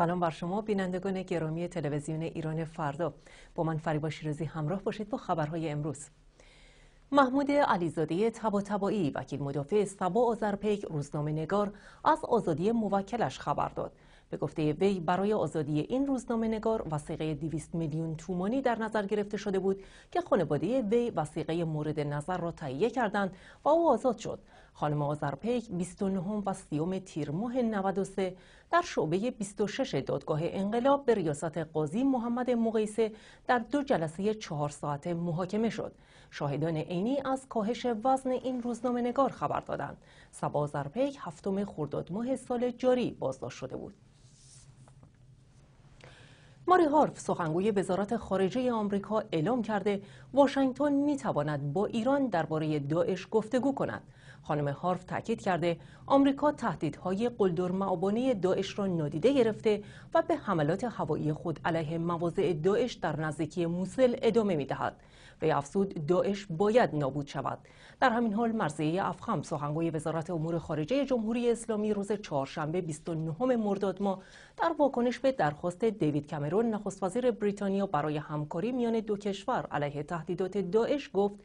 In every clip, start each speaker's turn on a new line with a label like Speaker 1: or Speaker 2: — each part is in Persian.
Speaker 1: سلام بر شما بینندگان گرامی تلویزیون ایران فردا با من فریبا شیرازی همراه باشید با خبرهای امروز محمود علیزاده تبا تبایی وکیل مدافع سبا آزرپیک روزنامه نگار از آزادی موکلش خبر داد به گفته وی برای آزادی این روزنامه نگار وسیقه 200 میلیون تومانی در نظر گرفته شده بود که خانواده وی وسیقه مورد نظر را تهیه کردند و او آزاد شد خانم آزرپیک 29 و 30 تیر ماه 93 در شعبه 26 دادگاه انقلاب به ریاست قاضی محمد مقیسه در دو جلسه چهار ساعته محاکمه شد. شاهدان عینی از کاهش وزن این روزنامه نگار خبر دادند. سبا آزرپیک هفتم خرداد ماه سال جاری بازداشت شده بود. ماری هارف سخنگوی وزارت خارجه آمریکا اعلام کرده واشنگتن میتواند با ایران درباره داعش گفتگو کند خانم هارف تاکید کرده آمریکا تهدیدهای معبانه داعش را نادیده گرفته و به حملات هوایی خود علیه مواضع داعش در نزدیکی موسل ادامه دهد. به افزود داعش باید نابود شود در همین حال مرزی افخم سخنگوی وزارت امور خارجه جمهوری اسلامی روز چهارشنبه 29 مرداد ما در واکنش به درخواست دیوید کامرون نخست وزیر بریتانیا برای همکاری میان دو کشور علیه تهدیدات داعش گفت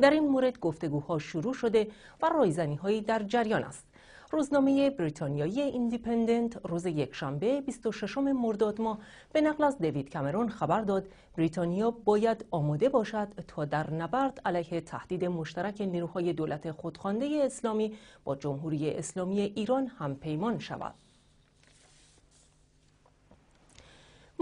Speaker 1: در این مورد گفتگوها شروع شده و رایزنی هایی در جریان است. روزنامه بریتانیایی ایندیپندنت روز یکشنبه 26 مرداد ماه به نقل از دیوید کامرون خبر داد بریتانیا باید آماده باشد تا در نبرد علیه تهدید مشترک نیروهای دولت خودخوانده اسلامی با جمهوری اسلامی ایران همپیمان شود.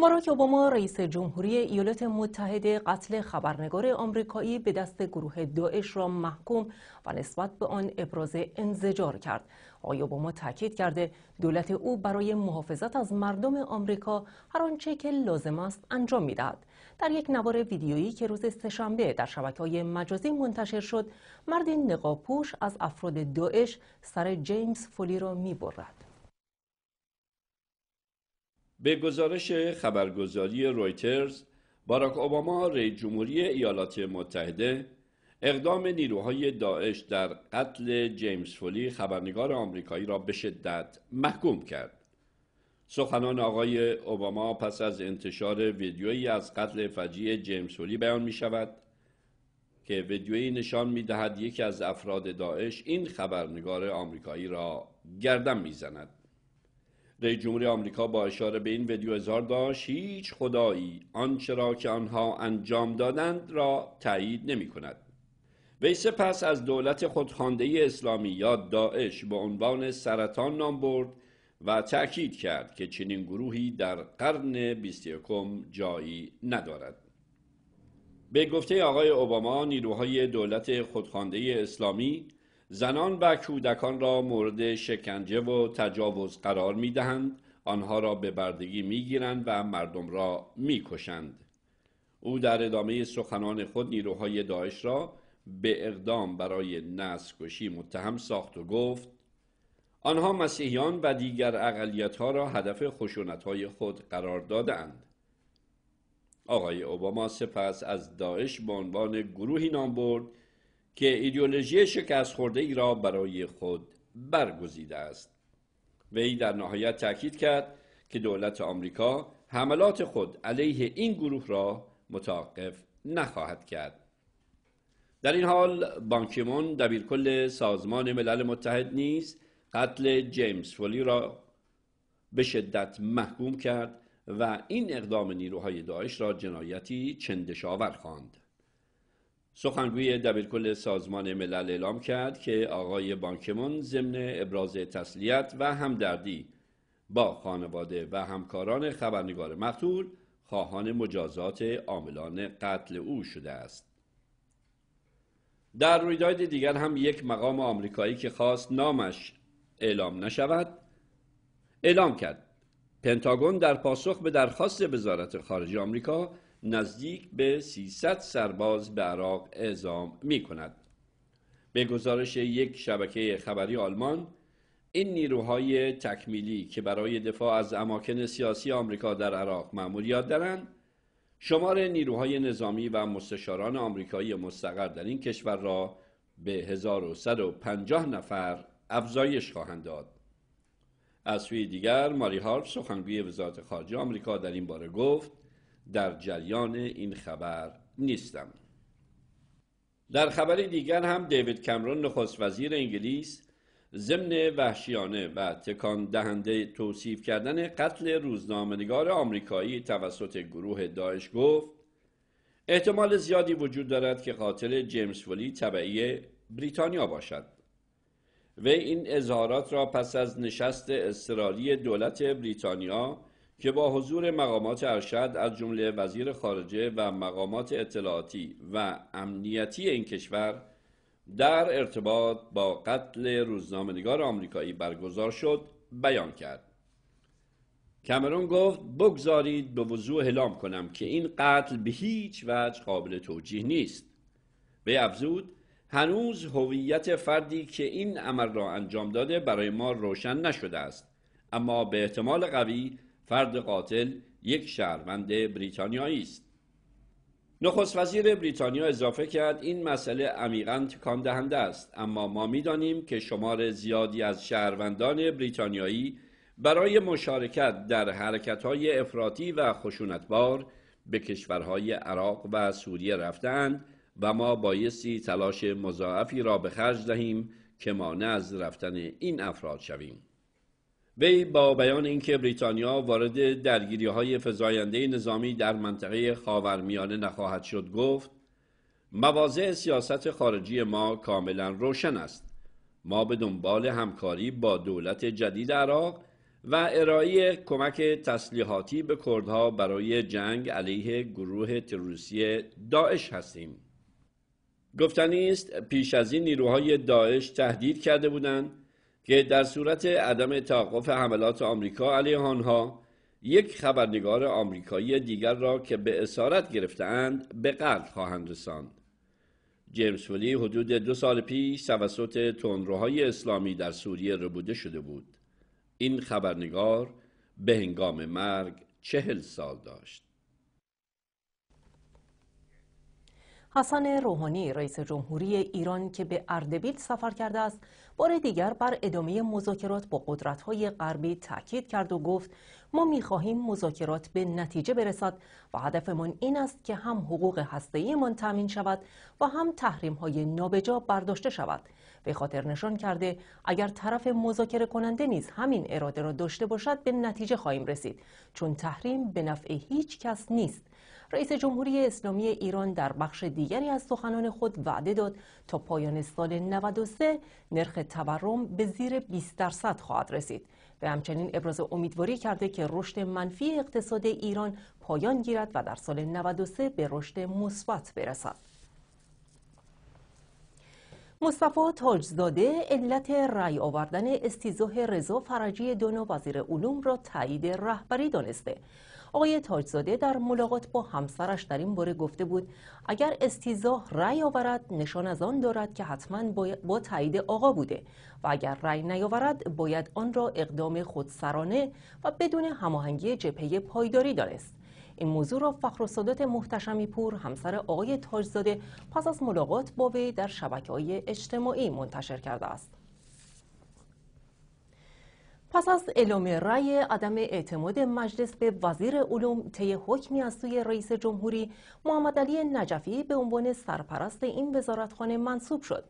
Speaker 1: باراک اوباما رئیس جمهوری ایالات متحده قتل خبرنگار آمریکایی به دست گروه داعش را محکوم و نسبت به آن ابراز انزجار کرد. آقای اوباما تاکید کرده دولت او برای محافظت از مردم آمریکا هر آنچه که لازم است انجام میدهد. در یک نوار ویدیویی که روز سهشنبه در شبکه‌های مجازی منتشر شد، مردی پوش از افراد داعش سر جیمز فولی را میبرد.
Speaker 2: به گزارش خبرگزاری رویترز باراک اوباما رئیس جمهوری ایالات متحده اقدام نیروهای داعش در قتل جیمز فولی خبرنگار آمریکایی را به شدت محکوم کرد سخنان آقای اوباما پس از انتشار ویدیویی از قتل فجیع جیمز فولی بیان می شود که ویدیویی نشان می دهد یکی از افراد داعش این خبرنگار آمریکایی را گردن می زند. رئیس جمهوری آمریکا با اشاره به این ویدیو اظهار داشت هیچ خدایی آنچه را که آنها انجام دادند را تایید نمی کند. وی سپس از دولت خودخانده اسلامی یا داعش به عنوان سرطان نام برد و تأکید کرد که چنین گروهی در قرن 21 جایی ندارد. به گفته آقای اوباما نیروهای دولت خودخوانده اسلامی زنان و کودکان را مورد شکنجه و تجاوز قرار می دهند آنها را به بردگی می گیرند و مردم را می کشند. او در ادامه سخنان خود نیروهای داعش را به اقدام برای نسکشی متهم ساخت و گفت آنها مسیحیان و دیگر اقلیتها را هدف خشونتهای خود قرار دادند. آقای اوباما سپس از داعش به عنوان گروهی نام برد که ایدئولوژی شکست خورده ای را برای خود برگزیده است وی در نهایت تاکید کرد که دولت آمریکا حملات خود علیه این گروه را متوقف نخواهد کرد در این حال بانکیمون دبیرکل سازمان ملل متحد نیز قتل جیمز فولی را به شدت محکوم کرد و این اقدام نیروهای داعش را جنایتی چندشاور خواند سخنگوی دبیرکل سازمان ملل اعلام کرد که آقای بانکمون ضمن ابراز تسلیت و همدردی با خانواده و همکاران خبرنگار مقتول خواهان مجازات عاملان قتل او شده است در رویداد دیگر هم یک مقام آمریکایی که خواست نامش اعلام نشود اعلام کرد پنتاگون در پاسخ به درخواست وزارت خارجه آمریکا نزدیک به 300 سرباز به عراق اعزام می کند. به گزارش یک شبکه خبری آلمان این نیروهای تکمیلی که برای دفاع از اماکن سیاسی آمریکا در عراق مأموریت دارند شمار نیروهای نظامی و مستشاران آمریکایی مستقر در این کشور را به 1150 نفر افزایش خواهند داد. از سوی دیگر ماری هارپ سخنگوی وزارت خارجه آمریکا در این باره گفت در جریان این خبر نیستم در خبری دیگر هم دیوید کمرون نخست وزیر انگلیس ضمن وحشیانه و تکان دهنده توصیف کردن قتل روزنامه‌نگار آمریکایی توسط گروه داعش گفت احتمال زیادی وجود دارد که قاتل جیمز ولی طبعی بریتانیا باشد و این اظهارات را پس از نشست اضطراری دولت بریتانیا که با حضور مقامات ارشد از جمله وزیر خارجه و مقامات اطلاعاتی و امنیتی این کشور در ارتباط با قتل روزنامهنگار آمریکایی برگزار شد بیان کرد کمرون گفت بگذارید به وضوح اعلام کنم که این قتل به هیچ وجه قابل توجیه نیست به افزود هنوز هویت فردی که این عمل را انجام داده برای ما روشن نشده است اما به احتمال قوی فرد قاتل یک شهروند بریتانیایی است نخست وزیر بریتانیا اضافه کرد این مسئله عمیقا تکان دهنده است اما ما میدانیم که شمار زیادی از شهروندان بریتانیایی برای مشارکت در حرکتهای افراطی و خشونتبار به کشورهای عراق و سوریه رفتند و ما بایستی تلاش مضاعفی را به خرج دهیم که مانع از رفتن این افراد شویم وی با بیان اینکه بریتانیا وارد درگیری های فزاینده نظامی در منطقه خاورمیانه نخواهد شد گفت مواضع سیاست خارجی ما کاملا روشن است ما به دنبال همکاری با دولت جدید عراق و ارائه کمک تسلیحاتی به کردها برای جنگ علیه گروه تروریستی داعش هستیم گفتنی است پیش از این نیروهای داعش تهدید کرده بودند که در صورت عدم توقف حملات آمریکا علیه آنها یک خبرنگار آمریکایی دیگر را که به اسارت گرفتهاند به قتل خواهند رساند جیمز ولی حدود دو سال پیش توسط تندروهای اسلامی در سوریه ربوده شده بود این خبرنگار به هنگام مرگ چهل سال داشت
Speaker 1: حسن روحانی رئیس جمهوری ایران که به اردبیل سفر کرده است بار دیگر بر ادامه مذاکرات با های غربی تاکید کرد و گفت ما می‌خواهیم مذاکرات به نتیجه برسد و هدفمان این است که هم حقوق ایمان تامین شود و هم تحریم‌های نابجا برداشته شود. به خاطر نشان کرده اگر طرف مذاکره کننده نیز همین اراده را داشته باشد به نتیجه خواهیم رسید چون تحریم به نفع هیچ کس نیست رئیس جمهوری اسلامی ایران در بخش دیگری از سخنان خود وعده داد تا پایان سال 93 نرخ تورم به زیر 20 درصد خواهد رسید و همچنین ابراز امیدواری کرده که رشد منفی اقتصاد ایران پایان گیرد و در سال 93 به رشد مثبت برسد. مصطفی تاجزاده علت رأی آوردن استیزاه رضا فرجی دونو وزیر علوم را تایید رهبری دانسته آقای تاجزاده در ملاقات با همسرش در این باره گفته بود اگر استیزاه رأی آورد نشان از آن دارد که حتما با تایید آقا بوده و اگر رأی نیاورد باید آن را اقدام خودسرانه و بدون هماهنگی جبهه پایداری دانست این موضوع را فخر و صدات محتشمی پور همسر آقای تاجزاده پس از ملاقات با وی در شبکه های اجتماعی منتشر کرده است پس از اعلام رأی عدم اعتماد مجلس به وزیر علوم طی حکمی از سوی رئیس جمهوری محمد علی نجفی به عنوان سرپرست این وزارتخانه منصوب شد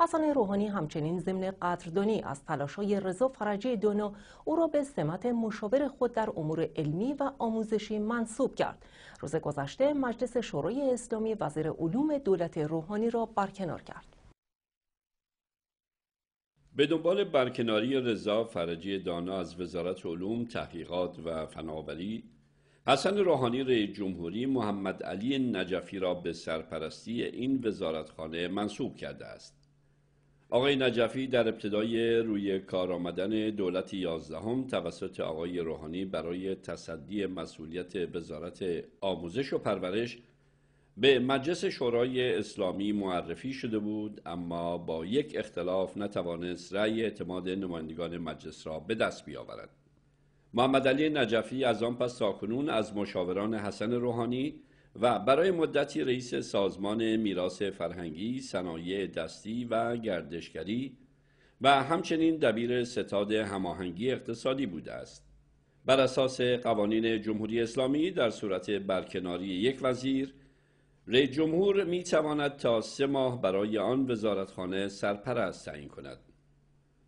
Speaker 1: حسن روحانی همچنین ضمن قدردانی از تلاشای رضا فرجی دونو او را به سمت مشاور خود در امور علمی و آموزشی منصوب کرد روز گذشته مجلس شورای اسلامی وزیر علوم دولت روحانی را برکنار کرد
Speaker 2: به دنبال برکناری رضا فرجی دانا از وزارت علوم تحقیقات و فناوری حسن روحانی رئیس جمهوری محمد علی نجفی را به سرپرستی این وزارتخانه منصوب کرده است آقای نجفی در ابتدای روی کار آمدن دولت یازدهم توسط آقای روحانی برای تصدی مسئولیت وزارت آموزش و پرورش به مجلس شورای اسلامی معرفی شده بود اما با یک اختلاف نتوانست رأی اعتماد نمایندگان مجلس را به دست بیاورد محمد علی نجفی از آن پس تاکنون از مشاوران حسن روحانی و برای مدتی رئیس سازمان میراث فرهنگی، صنایع دستی و گردشگری و همچنین دبیر ستاد هماهنگی اقتصادی بوده است. بر اساس قوانین جمهوری اسلامی در صورت برکناری یک وزیر ری جمهور می تواند تا سه ماه برای آن وزارتخانه سرپرست تعیین کند.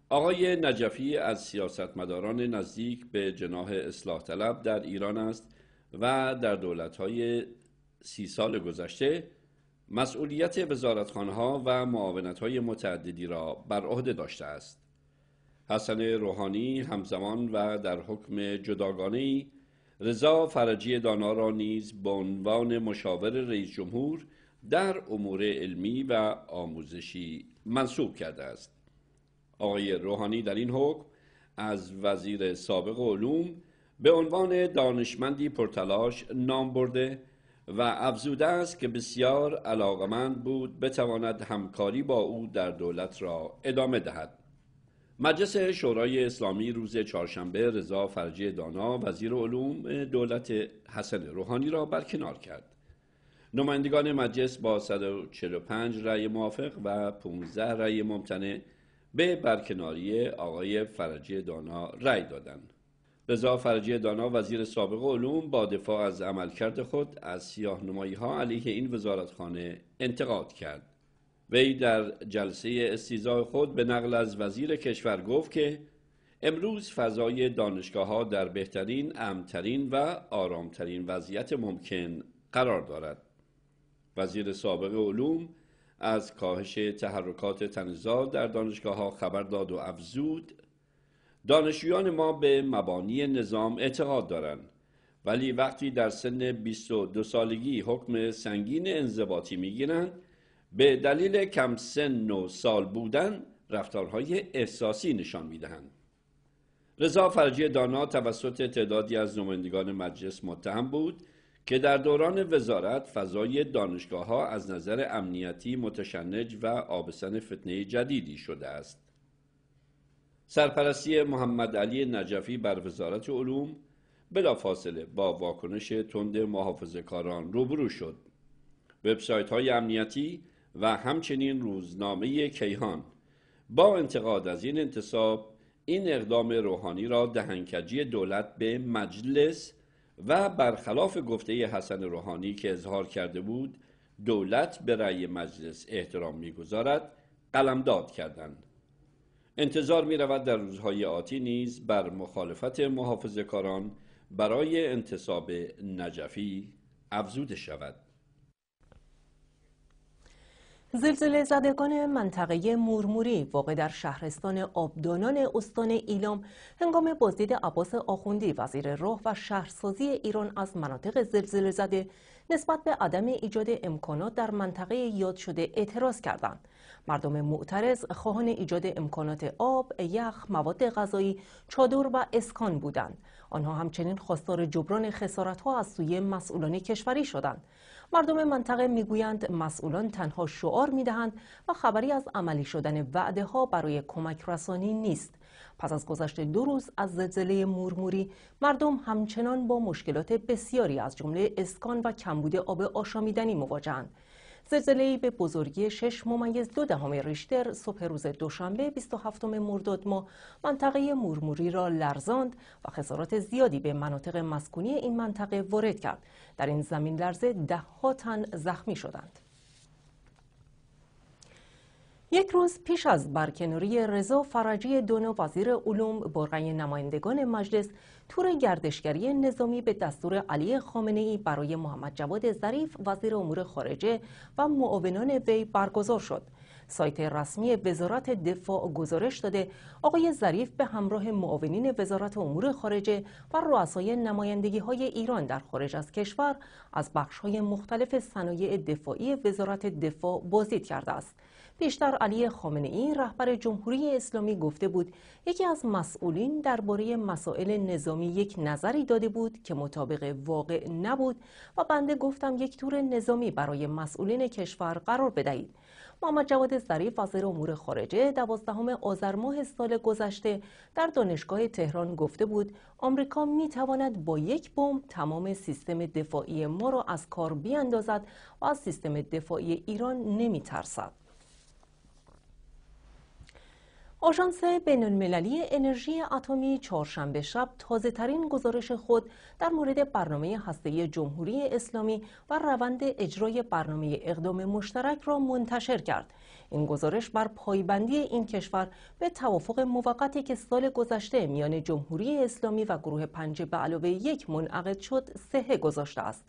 Speaker 2: آقای نجفی از سیاستمداران نزدیک به جناح اصلاح طلب در ایران است و در دولت های سی سال گذشته مسئولیت ها و های متعددی را بر عهده داشته است. حسن روحانی همزمان و در حکم جداگانه رضا فرجی دانا را نیز به عنوان مشاور رئیس جمهور در امور علمی و آموزشی منصوب کرده است آقای روحانی در این حکم از وزیر سابق علوم به عنوان دانشمندی پرتلاش نام برده و افزوده است که بسیار علاقمند بود بتواند همکاری با او در دولت را ادامه دهد مجلس شورای اسلامی روز چهارشنبه رضا فرجی دانا وزیر علوم دولت حسن روحانی را برکنار کرد نمایندگان مجلس با 145 رأی موافق و 15 رأی ممتنع به برکناری آقای فرجی دانا رأی دادند رضا فرجی دانا وزیر سابق علوم با دفاع از عملکرد خود از نمایی ها علیه این وزارتخانه انتقاد کرد وی در جلسه استیزا خود به نقل از وزیر کشور گفت که امروز فضای دانشگاه ها در بهترین، امترین و آرامترین وضعیت ممکن قرار دارد. وزیر سابق علوم از کاهش تحرکات تنزا در دانشگاه ها خبر داد و افزود دانشجویان ما به مبانی نظام اعتقاد دارند ولی وقتی در سن 22 سالگی حکم سنگین انضباطی میگیرند به دلیل کم سن و سال بودن رفتارهای احساسی نشان میدهند رضا فرجی دانا توسط تعدادی از نمایندگان مجلس متهم بود که در دوران وزارت فضای دانشگاه ها از نظر امنیتی متشنج و آبسن فتنه جدیدی شده است. سرپرستی محمد علی نجفی بر وزارت علوم بلافاصله با واکنش تند محافظه کاران روبرو شد. وبسایت های امنیتی و همچنین روزنامه کیهان با انتقاد از این انتصاب این اقدام روحانی را دهنکجی دولت به مجلس و برخلاف گفته حسن روحانی که اظهار کرده بود دولت به رأی مجلس احترام میگذارد قلمداد کردند انتظار می رود در روزهای آتی نیز بر مخالفت محافظ برای انتصاب نجفی افزوده شود
Speaker 1: زلزله زدگان منطقه مورموری واقع در شهرستان آبدانان استان ایلام هنگام بازدید عباس آخوندی وزیر راه و شهرسازی ایران از مناطق زلزله زده نسبت به عدم ایجاد امکانات در منطقه یاد شده اعتراض کردند. مردم معترض خواهان ایجاد امکانات آب، یخ، مواد غذایی، چادر و اسکان بودند. آنها همچنین خواستار جبران خسارتها از سوی مسئولان کشوری شدند. مردم منطقه میگویند مسئولان تنها شعار میدهند و خبری از عملی شدن وعده ها برای کمک رسانی نیست پس از گذشت دو روز از زلزله مورموری مردم همچنان با مشکلات بسیاری از جمله اسکان و کمبود آب آشامیدنی مواجهند زلزله به بزرگی 6 ممیز دو دهم ریشتر صبح روز دوشنبه 27 مرداد ماه منطقه مورموری را لرزاند و خسارات زیادی به مناطق مسکونی این منطقه وارد کرد. در این زمین لرزه ده ها تن زخمی شدند. یک روز پیش از برکناری رضا فرجی دونو وزیر علوم برقی نمایندگان مجلس تور گردشگری نظامی به دستور علی خامنه ای برای محمد جواد ظریف وزیر امور خارجه و معاونان وی برگزار شد. سایت رسمی وزارت دفاع گزارش داده آقای ظریف به همراه معاونین وزارت امور خارجه و رؤسای نمایندگی های ایران در خارج از کشور از بخش های مختلف صنایع دفاعی وزارت دفاع بازدید کرده است. پیشتر علی خامنه ای رهبر جمهوری اسلامی گفته بود یکی از مسئولین درباره مسائل نظامی یک نظری داده بود که مطابق واقع نبود و بنده گفتم یک تور نظامی برای مسئولین کشور قرار بدهید محمد جواد ظریف وزیر امور خارجه دوازدهم آذر ماه سال گذشته در دانشگاه تهران گفته بود آمریکا می تواند با یک بمب تمام سیستم دفاعی ما را از کار بیاندازد و از سیستم دفاعی ایران نمی ترسد آژانس بینالمللی انرژی اتمی چهارشنبه شب تازه ترین گزارش خود در مورد برنامه هسته جمهوری اسلامی و روند اجرای برنامه اقدام مشترک را منتشر کرد. این گزارش بر پایبندی این کشور به توافق موقتی که سال گذشته میان جمهوری اسلامی و گروه پنج به علاوه یک منعقد شد سه گذاشته است.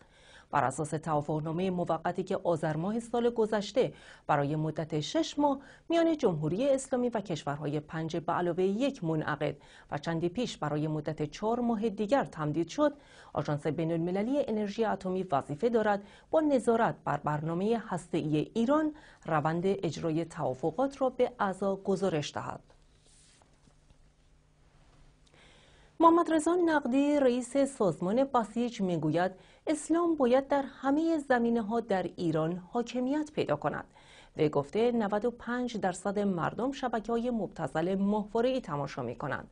Speaker 1: بر اساس توافقنامه موقتی که آذر ماه سال گذشته برای مدت شش ماه میان جمهوری اسلامی و کشورهای پنج به علاوه یک منعقد و چندی پیش برای مدت چهار ماه دیگر تمدید شد آژانس بین المللی انرژی اتمی وظیفه دارد با نظارت بر برنامه هسته‌ای ایران روند اجرای توافقات را به اعضا گزارش دهد محمد رضا نقدی رئیس سازمان بسیج میگوید اسلام باید در همه زمینه ها در ایران حاکمیت پیدا کند به گفته 95 درصد مردم شبکه های مبتزل محوره ای تماشا می کنند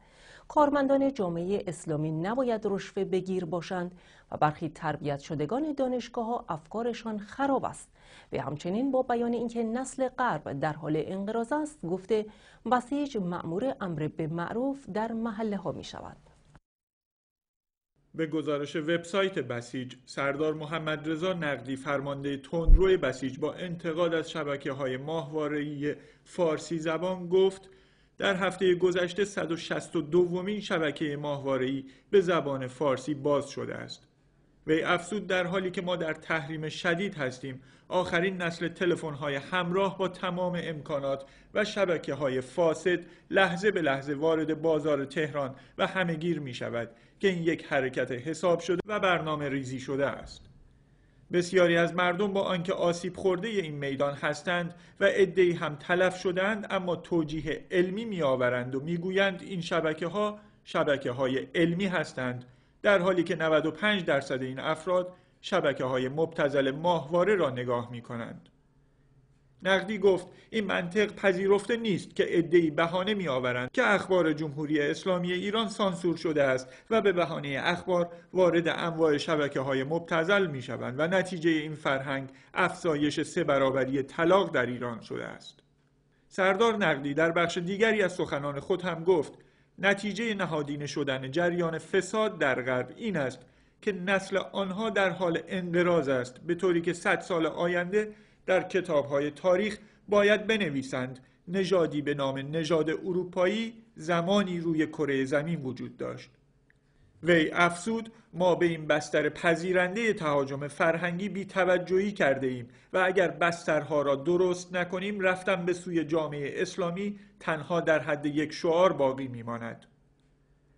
Speaker 1: کارمندان جامعه اسلامی نباید رشوه بگیر باشند و برخی تربیت شدگان دانشگاه ها افکارشان خراب است و همچنین با بیان اینکه نسل غرب در حال انقراض است گفته بسیج معمور امر به معروف در محله ها می شود
Speaker 3: به گزارش وبسایت بسیج سردار محمد رضا نقدی فرمانده تندروی بسیج با انتقاد از شبکه های ماهوارهای فارسی زبان گفت در هفته گذشته 162 دومین شبکه ماهوارهای به زبان فارسی باز شده است وی افزود در حالی که ما در تحریم شدید هستیم آخرین نسل تلفن های همراه با تمام امکانات و شبکه های فاسد لحظه به لحظه وارد بازار تهران و همهگیر می شود که این یک حرکت حساب شده و برنامه ریزی شده است. بسیاری از مردم با آنکه آسیب خورده این میدان هستند و عدهای هم تلف شدند اما توجیه علمی آورند و میگویند این شبکه ها شبکه های علمی هستند در حالی که 95 درصد این افراد شبکه های مبتزل ماهواره را نگاه می کنند. نقدی گفت این منطق پذیرفته نیست که عدهای بهانه میآورند که اخبار جمهوری اسلامی ایران سانسور شده است و به بهانه اخبار وارد انواع شبکه های مبتزل می شوند و نتیجه این فرهنگ افزایش سه برابری طلاق در ایران شده است سردار نقدی در بخش دیگری از سخنان خود هم گفت نتیجه نهادینه شدن جریان فساد در غرب این است که نسل آنها در حال انقراض است به طوری که صد سال آینده در کتابهای تاریخ باید بنویسند نژادی به نام نژاد اروپایی زمانی روی کره زمین وجود داشت وی افسود ما به این بستر پذیرنده تهاجم فرهنگی بی توجهی کرده ایم و اگر بسترها را درست نکنیم رفتن به سوی جامعه اسلامی تنها در حد یک شعار باقی ماند.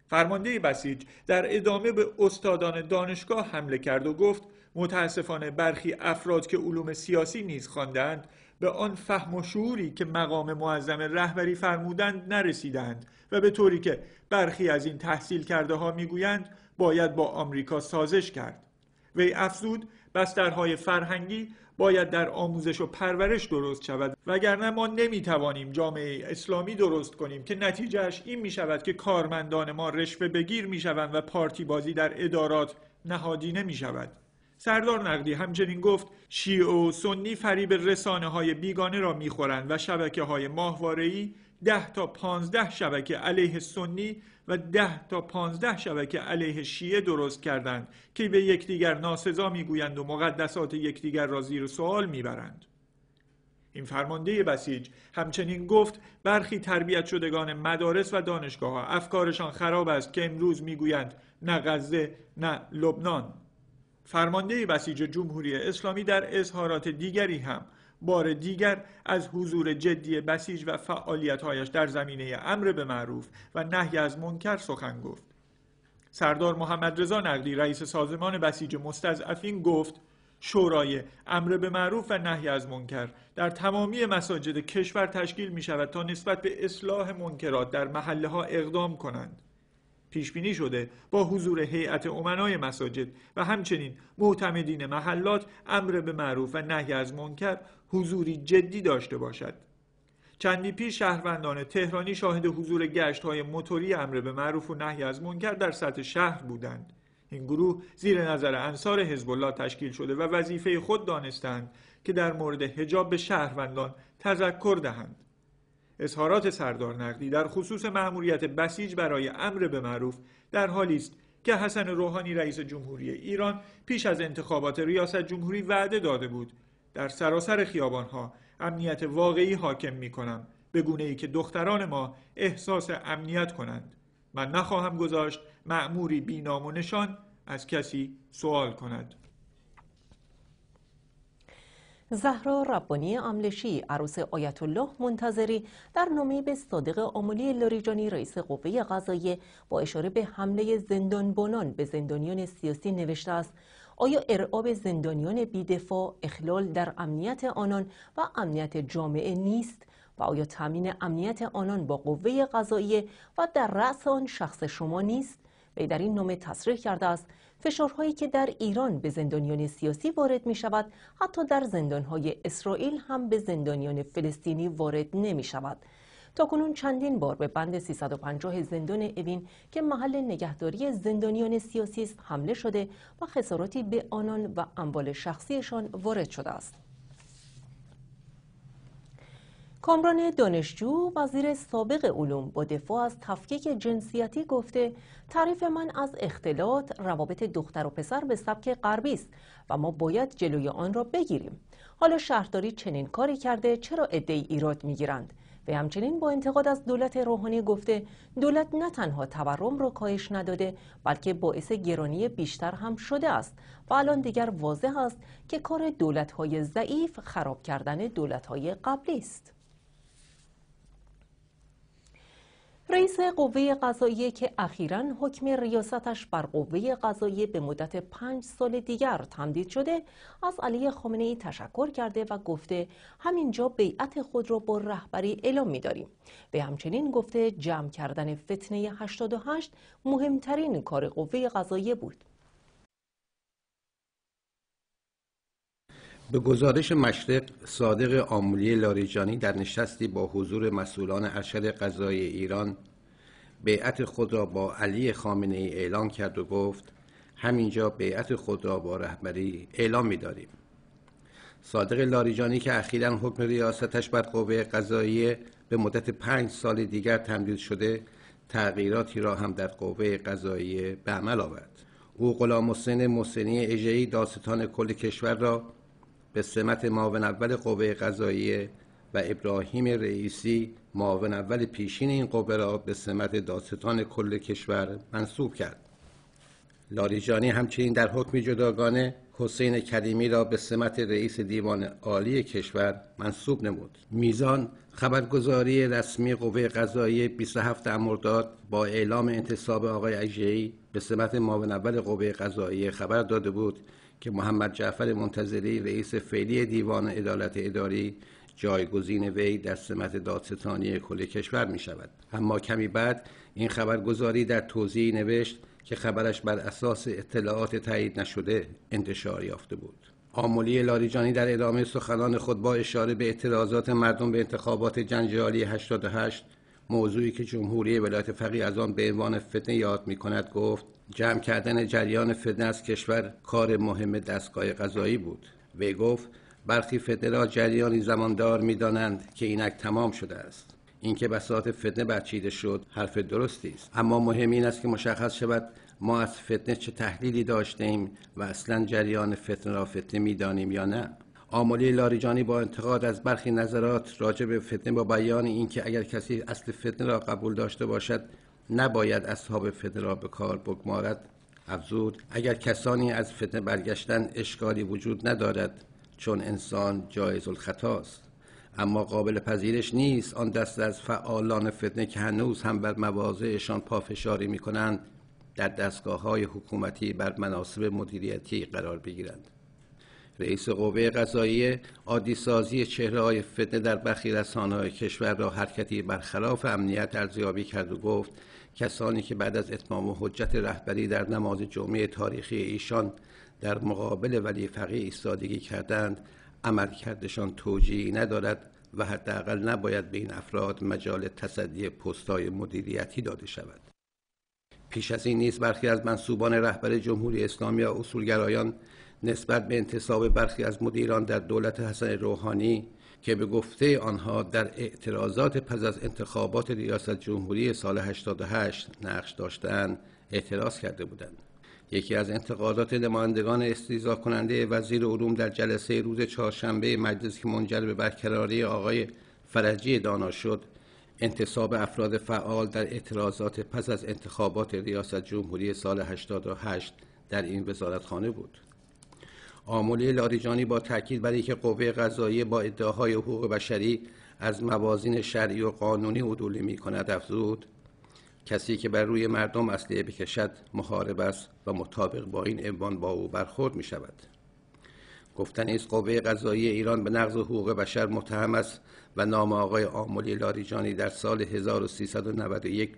Speaker 3: فرمانده بسیج در ادامه به استادان دانشگاه حمله کرد و گفت متاسفانه برخی افراد که علوم سیاسی نیز خواندند به آن فهم و شعوری که مقام معظم رهبری فرمودند نرسیدند و به طوری که برخی از این تحصیل کرده ها میگویند باید با آمریکا سازش کرد وی افزود بسترهای فرهنگی باید در آموزش و پرورش درست شود وگرنه ما نمیتوانیم جامعه اسلامی درست کنیم که نتیجهش این می شود که کارمندان ما رشوه بگیر میشوند و پارتی بازی در ادارات نهادینه شود سردار نقدی همچنین گفت شیعه و سنی فریب رسانه های بیگانه را میخورند و شبکه های ماهوارهی ده تا 15 شبکه علیه سنی و 10 تا 15 شبکه علیه شیعه درست کردند که به یکدیگر ناسزا میگویند و مقدسات یکدیگر را زیر سوال میبرند این فرمانده بسیج همچنین گفت برخی تربیت شدگان مدارس و دانشگاه ها افکارشان خراب است که امروز میگویند نه غزه نه لبنان فرمانده بسیج جمهوری اسلامی در اظهارات دیگری هم بار دیگر از حضور جدی بسیج و فعالیتهایش در زمینه امر به معروف و نهی از منکر سخن گفت سردار محمد رضا نقدی رئیس سازمان بسیج مستضعفین گفت شورای امر به معروف و نهی از منکر در تمامی مساجد کشور تشکیل می شود تا نسبت به اصلاح منکرات در محله ها اقدام کنند پیش بینی شده با حضور هیئت امنای مساجد و همچنین معتمدین محلات امر به معروف و نهی از منکر حضوری جدی داشته باشد چندی پیش شهروندان تهرانی شاهد حضور گشت های موتوری امر به معروف و نهی از منکر در سطح شهر بودند این گروه زیر نظر انصار حزب الله تشکیل شده و وظیفه خود دانستند که در مورد حجاب به شهروندان تذکر دهند اظهارات سردار نقدی در خصوص مأموریت بسیج برای امر به معروف در حالی است که حسن روحانی رئیس جمهوری ایران پیش از انتخابات ریاست جمهوری وعده داده بود در سراسر خیابانها امنیت واقعی حاکم می کنم به گونه ای که دختران ما احساس امنیت کنند من نخواهم گذاشت معموری بینام و نشان از کسی سوال کند
Speaker 1: زهرا ربانی املشی عروس آیت الله منتظری در نامه به صادق آملی لاریجانی رئیس قوه قضاییه با اشاره به حمله زندانبانان به زندانیان سیاسی نوشته است آیا ارعاب زندانیان بیدفاع اخلال در امنیت آنان و امنیت جامعه نیست و آیا تامین امنیت آنان با قوه قضاییه و در رأس آن شخص شما نیست وی در این نامه تصریح کرده است فشارهایی که در ایران به زندانیان سیاسی وارد می شود حتی در زندانهای اسرائیل هم به زندانیان فلسطینی وارد نمی شود تا کنون چندین بار به بند 350 زندان اوین که محل نگهداری زندانیان سیاسی است حمله شده و خساراتی به آنان و اموال شخصیشان وارد شده است کامران دانشجو وزیر سابق علوم با دفاع از تفکیک جنسیتی گفته تعریف من از اختلاط روابط دختر و پسر به سبک غربی است و ما باید جلوی آن را بگیریم حالا شهرداری چنین کاری کرده چرا عدهای ایراد میگیرند و همچنین با انتقاد از دولت روحانی گفته دولت نه تنها تورم را کاهش نداده بلکه باعث گرانی بیشتر هم شده است و الان دیگر واضح است که کار دولت‌های ضعیف خراب کردن دولت‌های قبلی است رئیس قوه قضاییه که اخیرا حکم ریاستش بر قوه قضاییه به مدت پنج سال دیگر تمدید شده از علی خامنه ای تشکر کرده و گفته همینجا بیعت خود را با رهبری اعلام داریم به همچنین گفته جمع کردن فتنه 88 مهمترین کار قوه قضاییه بود
Speaker 4: به گزارش مشرق صادق آمولی لاریجانی در نشستی با حضور مسئولان ارشد قضای ایران بیعت خود را با علی خامنه ای اعلام کرد و گفت همینجا بیعت خود را با رهبری اعلام می داریم. صادق لاریجانی که اخیرا حکم ریاستش بر قوه قضاییه به مدت پنج سال دیگر تمدید شده تغییراتی را هم در قوه قضاییه به عمل آورد او غلام حسین محسنی اژه‌ای داستان کل کشور را به سمت معاون اول قوه قضاییه و ابراهیم رئیسی معاون اول پیشین این قوه را به سمت داستان کل کشور منصوب کرد لاریجانی همچنین در حکم جداگانه حسین کریمی را به سمت رئیس دیوان عالی کشور منصوب نمود میزان خبرگزاری رسمی قوه قضایی 27 مرداد با اعلام انتصاب آقای اجهی به سمت معاون اول قوه قضایی خبر داده بود که محمد جعفر منتظری رئیس فعلی دیوان عدالت اداری جایگزین وی در سمت دادستانی کل کشور می شود اما کمی بعد این خبرگزاری در توضیح نوشت که خبرش بر اساس اطلاعات تایید نشده انتشار یافته بود آمولی لاریجانی در ادامه سخنان خود با اشاره به اعتراضات مردم به انتخابات جنجالی 88 موضوعی که جمهوری ولایت فقیه از آن به عنوان فتنه یاد می کند گفت جمع کردن جریان فتنه از کشور کار مهم دستگاه قضایی بود وی گفت برخی فتنه را جریانی زماندار می دانند که اینک تمام شده است اینکه بساط فتنه برچیده شد حرف درستی است اما مهم این است که مشخص شود ما از فتنه چه تحلیلی داشتیم و اصلا جریان فتنه را فتنه دانیم یا نه آمالی لاریجانی با انتقاد از برخی نظرات راجع به فتنه با بیان اینکه اگر کسی اصل فتنه را قبول داشته باشد نباید اصحاب فتنه را به کار بگمارد افزود اگر کسانی از فتنه برگشتن اشکالی وجود ندارد چون انسان جایز الخطاست اما قابل پذیرش نیست آن دست از فعالان فتنه که هنوز هم بر مواضعشان پافشاری می کنند در دستگاه های حکومتی بر مناسب مدیریتی قرار بگیرند رئیس قوه عادی سازی چهره های فتنه در برخی های کشور را حرکتی برخلاف امنیت ارزیابی کرد و گفت کسانی که بعد از اتمام حجت رهبری در نماز جمعه تاریخی ایشان در مقابل ولی فقیه ایستادگی کردند عملکردشان توجیهی ندارد و حداقل نباید به این افراد مجال تصدی پستهای مدیریتی داده شود پیش از این نیز برخی از منصوبان رهبر جمهوری اسلامی و اصولگرایان نسبت به انتصاب برخی از مدیران در دولت حسن روحانی که به گفته آنها در اعتراضات پس از انتخابات ریاست جمهوری سال 88 نقش داشتند اعتراض کرده بودند یکی از انتقادات نمایندگان استیزا کننده وزیر علوم در جلسه روز چهارشنبه مجلس که منجر به برکراری آقای فرجی دانا شد انتصاب افراد فعال در اعتراضات پس از انتخابات ریاست جمهوری سال 88 در این وزارتخانه بود آمولی لاریجانی با تاکید بر اینکه قوه قضاییه با ادعاهای حقوق بشری از موازین شرعی و قانونی عدولی می کند افزود کسی که بر روی مردم اسلحه بکشد محارب است و مطابق با این عنوان با او برخورد می شود گفتن است قوه قضایی ایران به نقض حقوق بشر متهم است و نام آقای آملی لاریجانی در سال 1391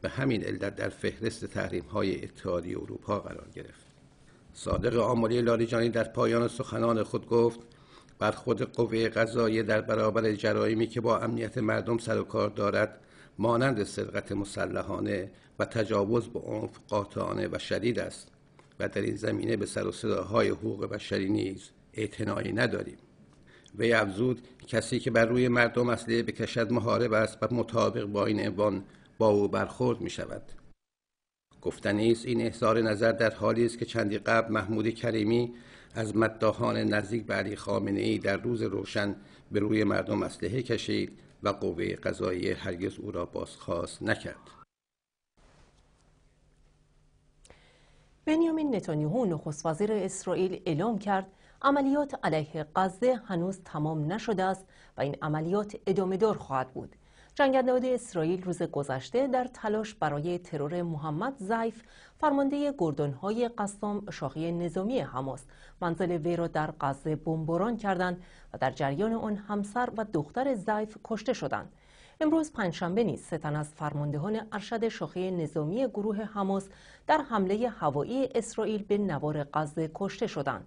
Speaker 4: به همین علت در فهرست تحریم های اتحادیه اروپا قرار گرفت صادق آملی لاریجانی در پایان سخنان خود گفت بر خود قوه قضایی در برابر جرایمی که با امنیت مردم سر و کار دارد مانند سرقت مسلحانه و تجاوز به عنف قاطعانه و شدید است و در این زمینه به سر و صداهای حقوق بشری نیز اعتنایی نداریم وی افزود کسی که بر روی مردم اصلیه بکشد محارب است و مطابق با این عنوان با او برخورد می شود گفتنی است این احضار نظر در حالی است که چندی قبل محمود کریمی از مدداهان نزدیک به علی خامنه ای در روز روشن به روی مردم اسلحه کشید و قوه قضایی هرگز او را بازخواست نکرد
Speaker 1: بنیامین نتانیاهو نخست وزیر اسرائیل اعلام کرد عملیات علیه غزه هنوز تمام نشده است و این عملیات ادامه دار خواهد بود جنگنداد اسرائیل روز گذشته در تلاش برای ترور محمد ضعیف فرمانده گردنهای قسام شاخی نظامی حماس منزل وی را در غزه بمباران کردند و در جریان آن همسر و دختر زعیف کشته شدند امروز پنجشنبه نیز سه از فرماندهان ارشد شاخه نظامی گروه حماس در حمله هوایی اسرائیل به نوار غزه کشته شدند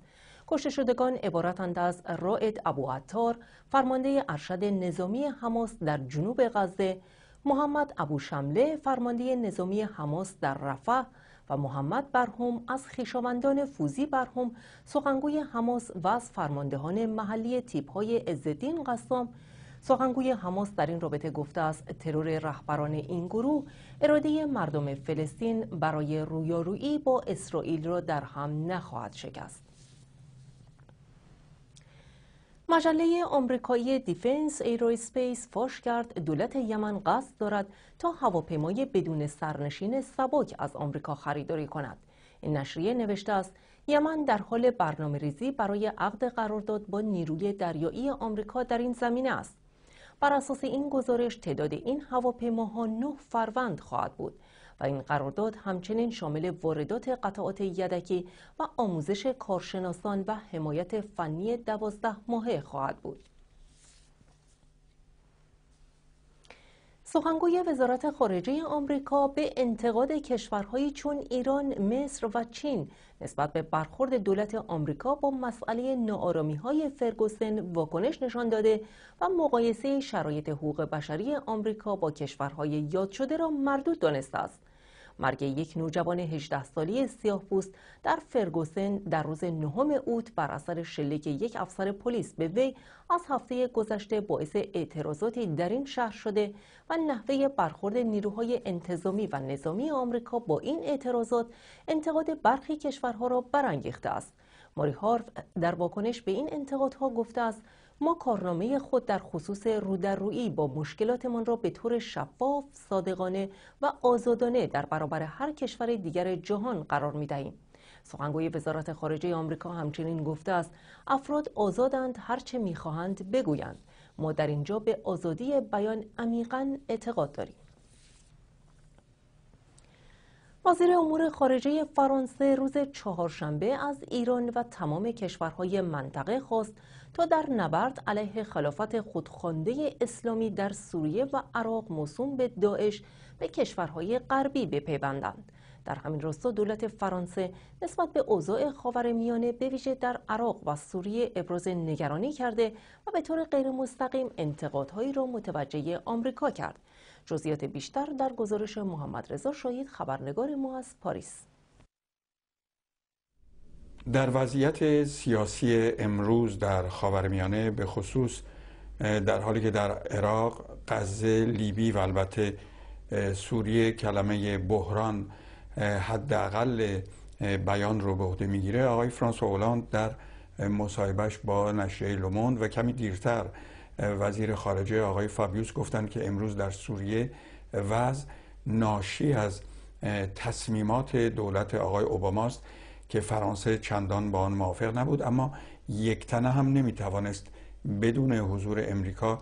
Speaker 1: کشته شدگان عبارتند از رائد ابو عطار فرمانده ارشد نظامی حماس در جنوب غزه محمد ابو شمله فرمانده نظامی حماس در رفح و محمد برهم از خویشاوندان فوزی برهم سخنگوی حماس و از فرماندهان محلی تیپهای عزالدین قسام سخنگوی حماس در این رابطه گفته است ترور رهبران این گروه اراده مردم فلسطین برای رویارویی با اسرائیل را در هم نخواهد شکست مجله آمریکایی دیفنس اسپیس فاش کرد دولت یمن قصد دارد تا هواپیمای بدون سرنشین سبک از آمریکا خریداری کند این نشریه نوشته است یمن در حال برنامه ریزی برای عقد قرارداد با نیروی دریایی آمریکا در این زمینه است بر اساس این گزارش تعداد این هواپیماها نه فروند خواهد بود و این قرارداد همچنین شامل واردات قطعات یدکی و آموزش کارشناسان و حمایت فنی دوازده ماهه خواهد بود. سخنگوی وزارت خارجه آمریکا به انتقاد کشورهایی چون ایران، مصر و چین نسبت به برخورد دولت آمریکا با مسئله نارامی های فرگوسن واکنش نشان داده و مقایسه شرایط حقوق بشری آمریکا با کشورهای یاد شده را مردود دانسته است. مرگ یک نوجوان 18 سالی سیاه پوست در فرگوسن در روز نهم اوت بر اثر شلیک یک افسر پلیس به وی از هفته گذشته باعث اعتراضاتی در این شهر شده و نحوه برخورد نیروهای انتظامی و نظامی آمریکا با این اعتراضات انتقاد برخی کشورها را برانگیخته است ماری هارف در واکنش به این انتقادها گفته است ما کارنامه خود در خصوص رودررویی با مشکلاتمان را به طور شفاف، صادقانه و آزادانه در برابر هر کشور دیگر جهان قرار می دهیم. سخنگوی وزارت خارجه آمریکا همچنین گفته است افراد آزادند هرچه خواهند بگویند ما در اینجا به آزادی بیان عمیقا اعتقاد داریم وزیر امور خارجه فرانسه روز چهارشنبه از ایران و تمام کشورهای منطقه خواست تا در نبرد علیه خلافت خودخوانده اسلامی در سوریه و عراق موسوم به داعش به کشورهای غربی بپیوندند در همین راستا دولت فرانسه نسبت به اوضاع خاورمیانه به ویژه در عراق و سوریه ابراز نگرانی کرده و به طور غیر مستقیم انتقادهایی را متوجه آمریکا کرد جزئیات بیشتر در گزارش محمد رضا شاهید خبرنگار ما از پاریس
Speaker 5: در وضعیت سیاسی امروز در خاورمیانه به خصوص در حالی که در عراق، غزه، لیبی و البته سوریه کلمه بحران حداقل بیان رو به عهده میگیره آقای فرانسوا اولاند در مصاحبهش با نشریه لوموند و کمی دیرتر وزیر خارجه آقای فابیوس گفتند که امروز در سوریه وضع ناشی از تصمیمات دولت آقای اوباماست که فرانسه چندان با آن موافق نبود اما یک تنه هم نمیتوانست بدون حضور امریکا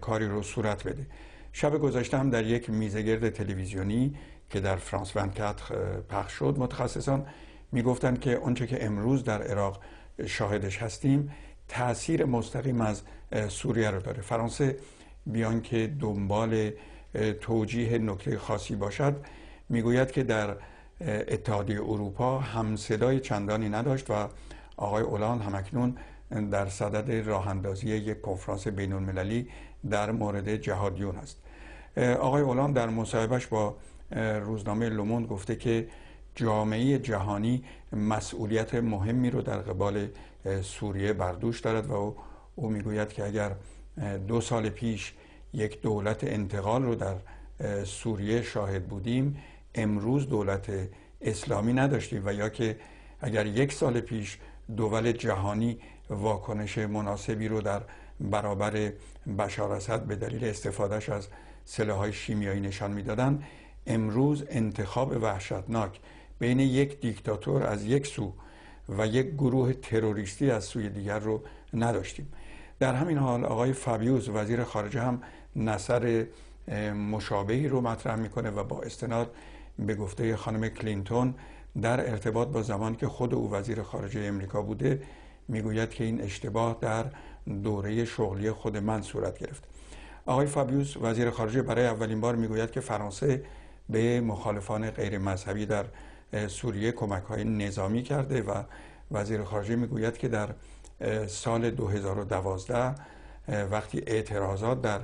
Speaker 5: کاری رو صورت بده شب گذشته هم در یک میزگرد تلویزیونی که در فرانس ونکت پخش شد متخصصان میگفتند که اونچه که امروز در عراق شاهدش هستیم تاثیر مستقیم از سوریه رو داره فرانسه بیان که دنبال توجیه نکته خاصی باشد میگوید که در اتحادیه اروپا هم صدای چندانی نداشت و آقای اولان همکنون در صدد راهاندازی یک کنفرانس بین المللی در مورد جهادیون است آقای اولان در مصاحبهش با روزنامه لوموند گفته که جامعه جهانی مسئولیت مهمی رو در قبال سوریه بردوش دارد و او, میگوید که اگر دو سال پیش یک دولت انتقال رو در سوریه شاهد بودیم امروز دولت اسلامی نداشتیم و یا که اگر یک سال پیش دول جهانی واکنش مناسبی رو در برابر بشار اسد به دلیل استفادهش از های شیمیایی نشان میدادند امروز انتخاب وحشتناک بین یک دیکتاتور از یک سو و یک گروه تروریستی از سوی دیگر رو نداشتیم در همین حال آقای فابیوس وزیر خارجه هم نظر مشابهی رو مطرح میکنه و با استناد به گفته خانم کلینتون در ارتباط با زمان که خود او وزیر خارجه امریکا بوده میگوید که این اشتباه در دوره شغلی خود من صورت گرفت آقای فابیوس وزیر خارجه برای اولین بار میگوید که فرانسه به مخالفان غیر مذهبی در سوریه کمک های نظامی کرده و وزیر خارجه میگوید که در سال 2012 وقتی اعتراضات در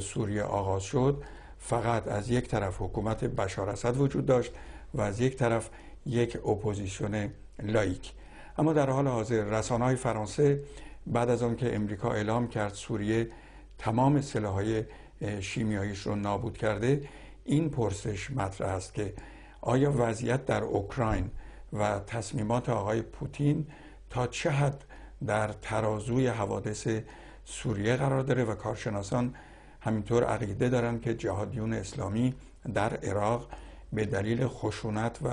Speaker 5: سوریه آغاز شد فقط از یک طرف حکومت بشار اسد وجود داشت و از یک طرف یک اپوزیسیون لایک اما در حال حاضر رسانه های فرانسه بعد از که امریکا اعلام کرد سوریه تمام های شیمیاییش رو نابود کرده این پرسش مطرح است که آیا وضعیت در اوکراین و تصمیمات آقای پوتین تا چه حد در ترازوی حوادث سوریه قرار داره و کارشناسان همینطور عقیده دارن که جهادیون اسلامی در عراق به دلیل خشونت و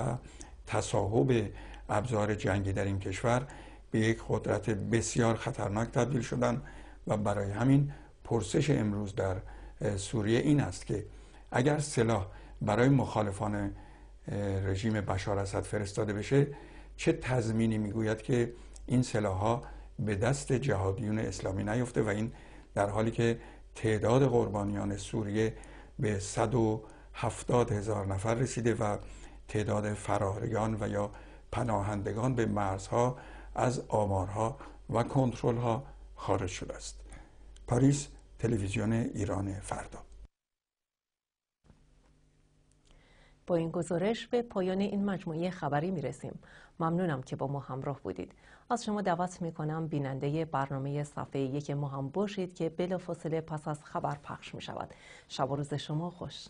Speaker 5: تصاحب ابزار جنگی در این کشور به یک قدرت بسیار خطرناک تبدیل شدن و برای همین پرسش امروز در سوریه این است که اگر سلاح برای مخالفان رژیم بشار اسد فرستاده بشه چه تضمینی میگوید که این ها به دست جهادیون اسلامی نیفته و این در حالی که تعداد قربانیان سوریه به 170 هزار نفر رسیده و تعداد فراریان و یا پناهندگان به مرزها از آمارها و کنترلها خارج شده است پاریس تلویزیون ایران فردا
Speaker 1: با این گزارش به پایان این مجموعه خبری می رسیم. ممنونم که با ما همراه بودید. از شما دعوت می کنم بیننده برنامه صفحه یک ما هم باشید که بلافاصله پس از خبر پخش می شود. شب و روز شما خوش.